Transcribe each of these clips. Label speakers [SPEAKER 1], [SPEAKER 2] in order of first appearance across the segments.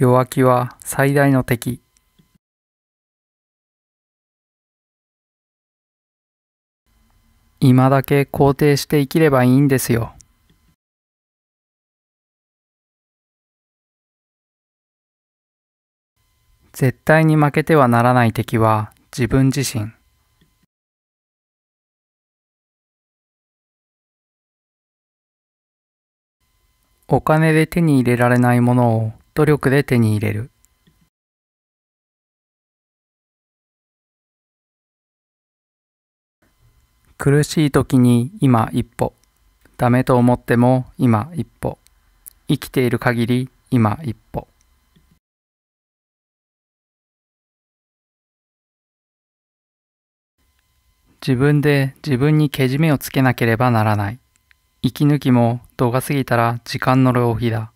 [SPEAKER 1] 弱気は最大の敵。今だけ肯定して生きればいいんですよ。絶対に負けてはならない敵は自分自身。お金で手に入れられないものを努力で手に入れる
[SPEAKER 2] 苦しい時に今一歩ダメと思っても今一歩生きている限り今一歩自分で自分にけじめをつけなければならない息抜きも度が過ぎたら時間の浪費だ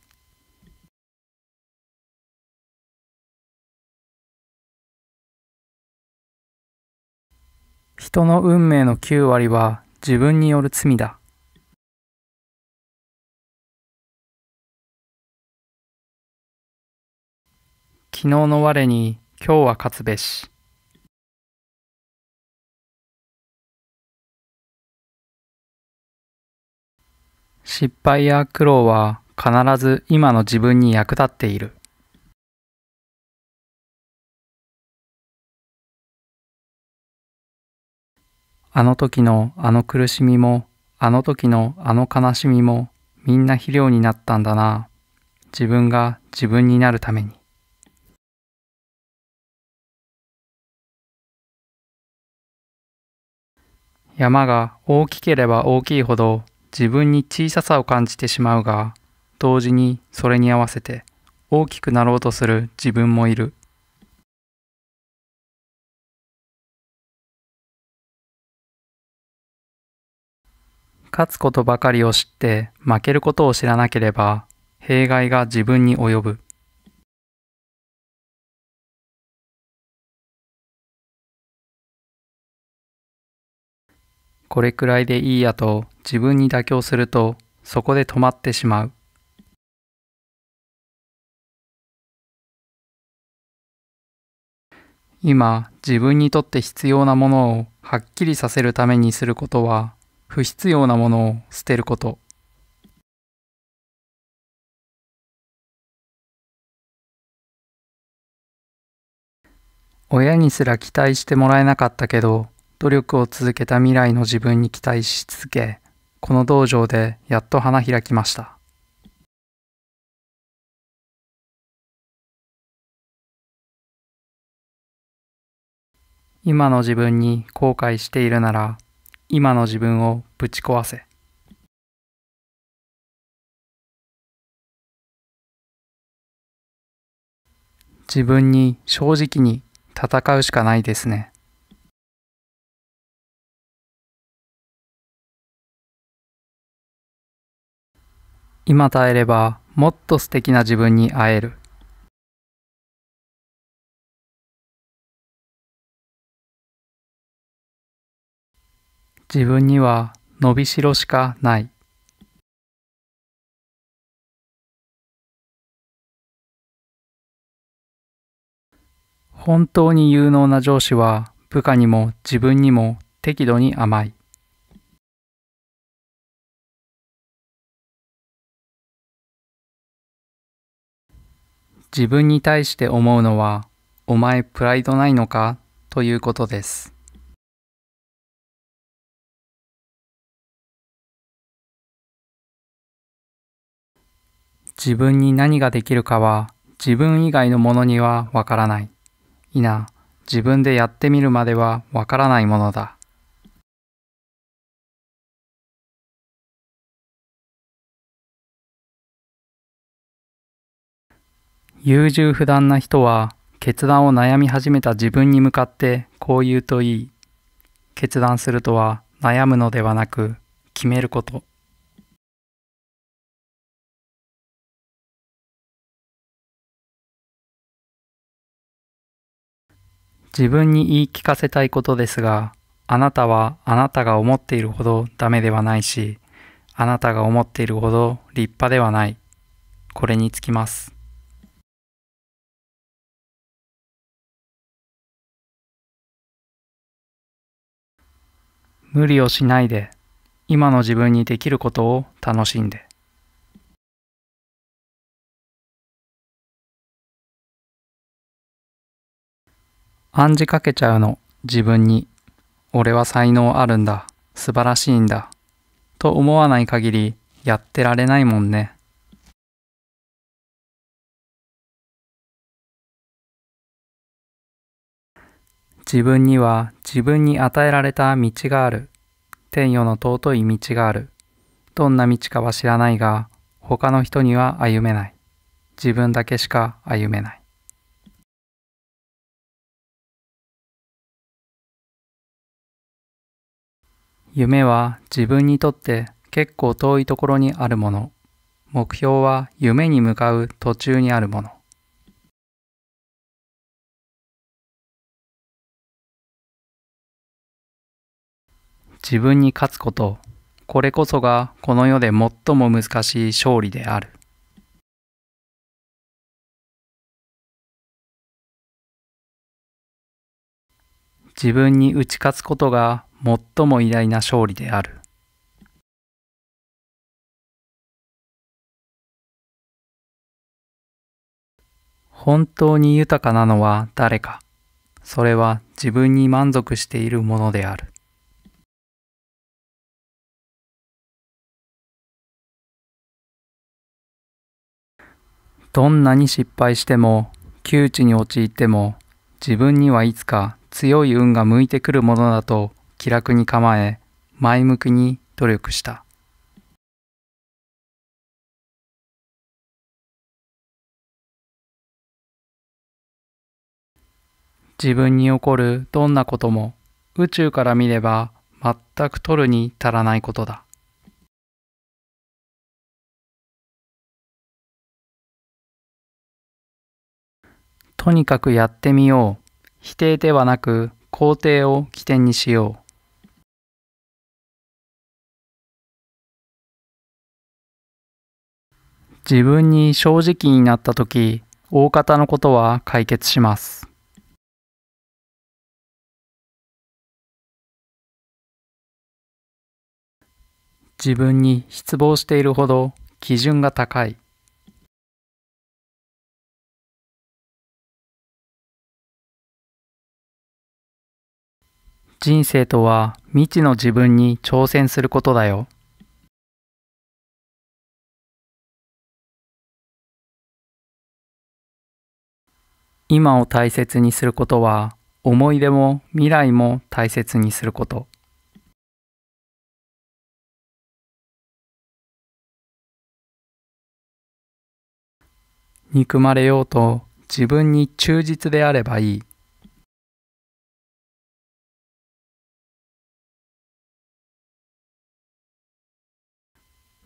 [SPEAKER 1] 人の運命の9割は自分による罪だ。昨日の我に今日は勝つべし。失敗や苦労は必ず今の自分に役立っている。
[SPEAKER 2] あの時のあの苦しみも、あの時のあの悲しみも、みんな肥料になったんだな。自分が自分になるために。山が大きければ大きいほど自分に小ささを感じてしまうが、同時にそれに合わせて大きくなろうとする自分もいる。勝つことばかりを知って負けることを知らなければ弊害が自分に及ぶ。
[SPEAKER 1] これくらいでいいやと自分に妥協するとそこで止まってしまう。
[SPEAKER 2] 今自分にとって必要なものをはっきりさせるためにすることは不必要なものを捨てること親にすら期待してもらえなかったけど努力を続けた未来の自分に期待し続けこの道場でやっと花開きました
[SPEAKER 1] 今の自分に後悔しているなら今の自分をぶち壊せ。自分に正直に戦うしかないですね。今耐えればもっと素敵な自分に会える。自分には伸びしろしかない。
[SPEAKER 2] 本当に有能な上司は部下にも自分にも適度に甘い。
[SPEAKER 1] 自分に対して思うのは、お前プライドないのかということです。
[SPEAKER 2] 自分に何ができるかは自分以外のものにはわからない。いな、自分でやってみるまではわからないものだ。優柔不断な人は決断を悩み始めた自分に向かってこう言うといい。決断するとは悩むのではなく決めること。自分に言い聞かせたいことですが、あなたはあなたが思っているほどダメではないし、あなたが思っているほど立派ではない。これにつきます。
[SPEAKER 1] 無理をしないで、今の自分にできることを楽しんで。
[SPEAKER 2] 暗示かけちゃうの、自分に。俺は才能あるんだ。素晴らしいんだ。と思わない限り、やってられないもんね。自分には自分に与えられた道がある。天与の尊い道がある。どんな道かは知らないが、他の人には歩めない。自分だけしか歩めない。夢は自分にとって結構遠いところにあるもの。目標は夢に向かう途中にあるもの。自分に勝つこと。これこそがこの世で最も難しい勝利である。
[SPEAKER 1] 自分に打ち勝つことが最も偉大な勝利である。
[SPEAKER 2] 本当に豊かなのは誰か、それは自分に満足しているものである。どんなに失敗しても、窮地に陥っても、自分にはいつか強い運が向いてくるものだと気楽に構え、前向きに努力した。自分に起こるどんなことも宇宙から見れば全く取るに足らないことだ。
[SPEAKER 1] とにかくやってみよう。否定ではなく肯定を起点にしよう。自分に正直になった時大方のことは解決します自分に失望しているほど基準が高い人生とは未知の自分に挑戦することだよ。
[SPEAKER 2] 今を大切にすることは思い出も未来も大切にすること
[SPEAKER 1] 憎まれようと自分に忠実であればいい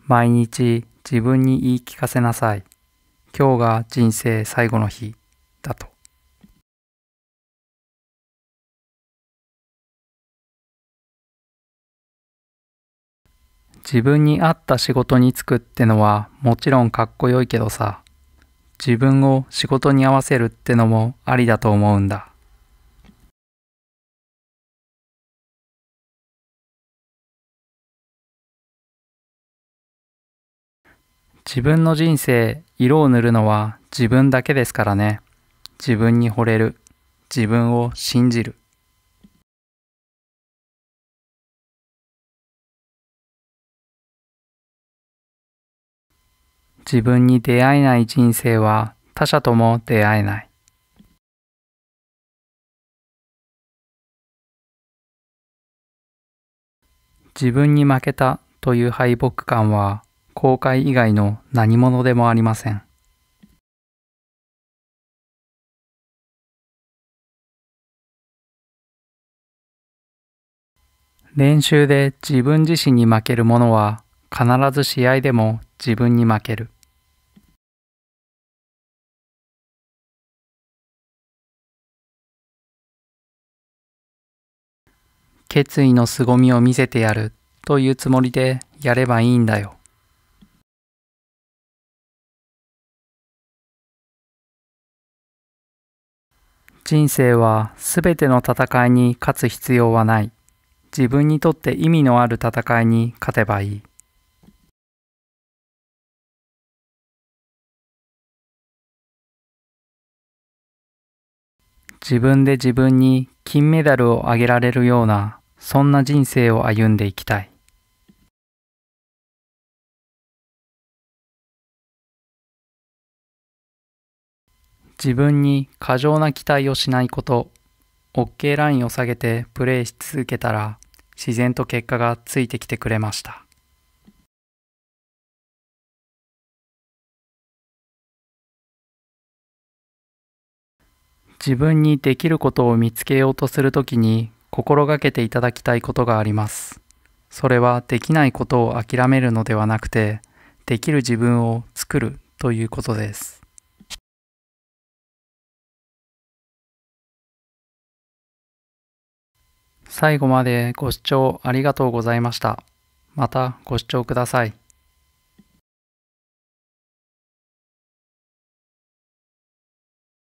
[SPEAKER 2] 毎日自分に言い聞かせなさい今日が人生最後の日だと。自分に合った仕事に就くってのはもちろんかっこよいけどさ、自分を仕事に合わせるってのもありだと思うんだ。自分の人生、色を塗るのは自分だけですからね。自分に惚れる、自分を信じる。
[SPEAKER 1] 自分に出会えない人生は他者とも出会えない。
[SPEAKER 2] 自分に負けたという敗北感は後悔以外の何者でもありません。練習で自分自身に負けるものは必ず試合でも自分に負ける。
[SPEAKER 1] 決意の凄みを見せてやるというつもりでやればいいんだよ。
[SPEAKER 2] 人生はすべての戦いに勝つ必要はない。自分にとって意味のある戦いに勝てばいい。自分で自分に金メダルをあげられるようなそんな人生を歩んでいきたい自分に過剰な期待をしないこと OK ラインを下げてプレイし続けたら自然と結果がついてきてくれました。自分にできることを見つけようとするときに心がけていただきたいことがあります。それはできないことを諦めるのではなくて、できる自分を作るということです。
[SPEAKER 1] 最後までご視聴ありがとうございました。またご視聴ください。